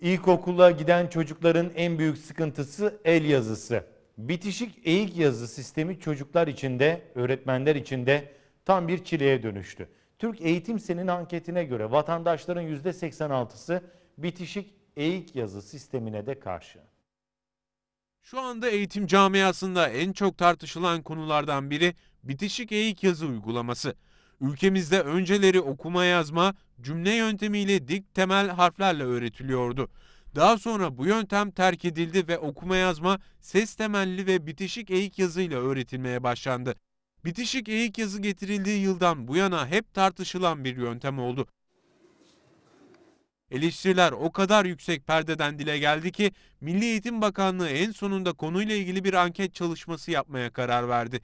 İlkokula giden çocukların en büyük sıkıntısı el yazısı. Bitişik eğik yazı sistemi çocuklar içinde, öğretmenler içinde tam bir çileye dönüştü. Türk Eğitim Sen'in anketine göre vatandaşların %86'sı bitişik eğik yazı sistemine de karşı. Şu anda eğitim camiasında en çok tartışılan konulardan biri bitişik eğik yazı uygulaması. Ülkemizde önceleri okuma yazma, cümle yöntemiyle dik temel harflerle öğretiliyordu. Daha sonra bu yöntem terk edildi ve okuma yazma ses temelli ve bitişik eğik yazıyla öğretilmeye başlandı. Bitişik eğik yazı getirildiği yıldan bu yana hep tartışılan bir yöntem oldu. Eleştiriler o kadar yüksek perdeden dile geldi ki Milli Eğitim Bakanlığı en sonunda konuyla ilgili bir anket çalışması yapmaya karar verdi.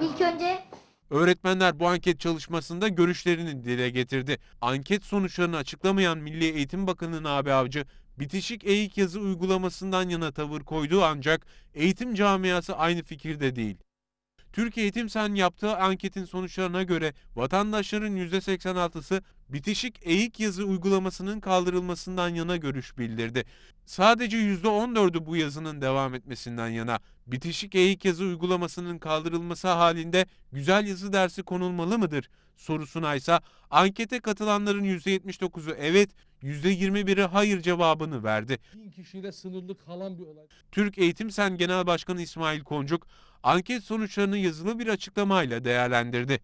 İlk önce Öğretmenler bu anket çalışmasında görüşlerini dile getirdi. Anket sonuçlarını açıklamayan Milli Eğitim Bakanı Nabi Avcı, bitişik eğik yazı uygulamasından yana tavır koydu ancak eğitim camiası aynı fikirde değil. Türkiye Eğitim Sen yaptığı anketin sonuçlarına göre vatandaşların %86'sı bitişik eğik yazı uygulamasının kaldırılmasından yana görüş bildirdi. Sadece %14'ü bu yazının devam etmesinden yana bitişik eğik yazı uygulamasının kaldırılması halinde güzel yazı dersi konulmalı mıdır? Sorusuna ise ankete katılanların %79'u evet, %21'i hayır cevabını verdi. kalan bir olay. Türk Eğitim Sen Genel Başkanı İsmail Koncuk, anket sonuçlarını yazılı bir açıklamayla değerlendirdi.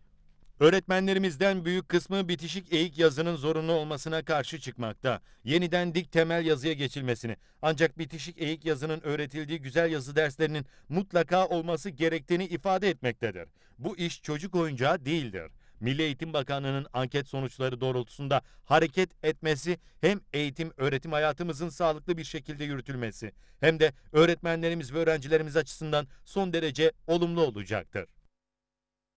Öğretmenlerimizden büyük kısmı bitişik eğik yazının zorunlu olmasına karşı çıkmakta. Yeniden dik temel yazıya geçilmesini. Ancak bitişik eğik yazının öğretildiği güzel yazı derslerinin mutlaka olması gerektiğini ifade etmektedir. Bu iş çocuk oyuncağı değildir. Milli Eğitim Bakanlığı'nın anket sonuçları doğrultusunda hareket etmesi hem eğitim öğretim hayatımızın sağlıklı bir şekilde yürütülmesi hem de öğretmenlerimiz ve öğrencilerimiz açısından son derece olumlu olacaktır.